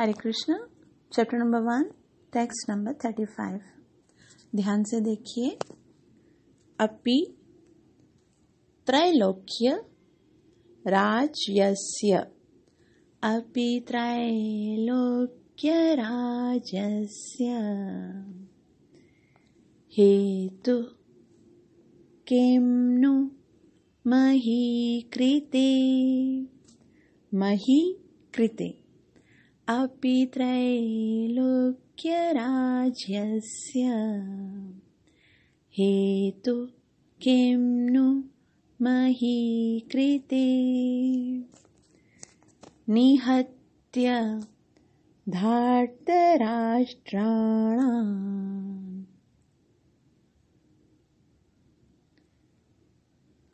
हरे Krishna chapter number one text number thirty five ध्यान से देखिए अपि त्रैलोक्य राजस्य अपि त्रैलोक्य राजस्य हेतु किं नु मही कृते मही कृते अपि त्रैलोक्यराज्यस्य हेतु किं नु महीकृते निहत्य धार्तराष्ट्राणा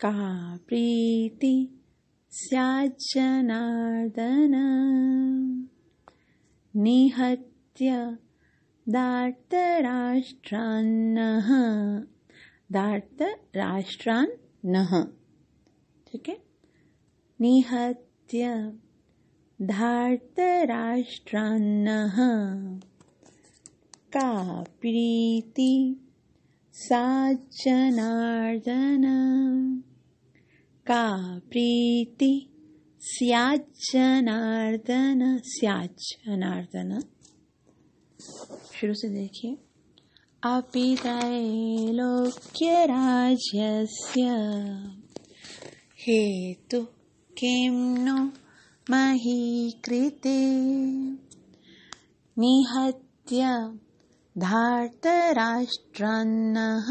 का स्याज्जनार्दना निहत्य दार्तराष्ट्रान्नः दार्तराष्ट्रान्नः ठीक है निहत्य धार्तराष्ट्रान्नः का प्रीति साज्जनार्दन का प्रीति स्याजनार्दन स्याजनार्दन शुरू से देखिए अपिताए लोक्य राज्यस्य हेतु किं नो मही कृते निहत्य धार्तराष्ट्रान्नः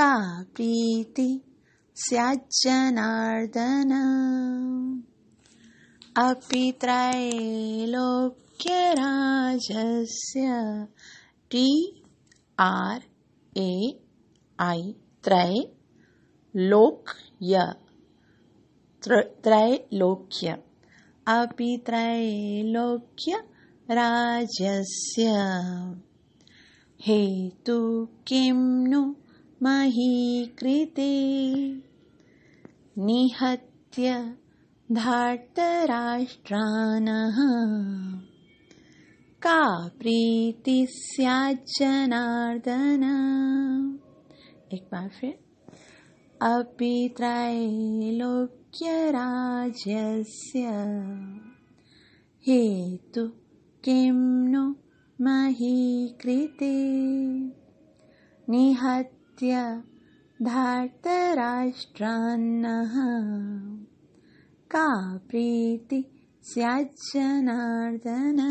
का प्रीति स्याज्जनार्दन अपि त्रैलोक्यराजस्य टी आर ए आई त्रय लोक्य त्रैलोक्य अपि त्रैलोक्य राजस्य हेतु किं नु मयि कृते निहत्य धार्तराष्ट्रानः का प्रीति स्याज्जनार्दन एक बार फिर अपि त्रैलोक्यराज्यस्य हेतु किं नु मयि कृते निहत्य ्या धार्तराष्ट्रान्नः का प्रीति स्याच्चनार्दना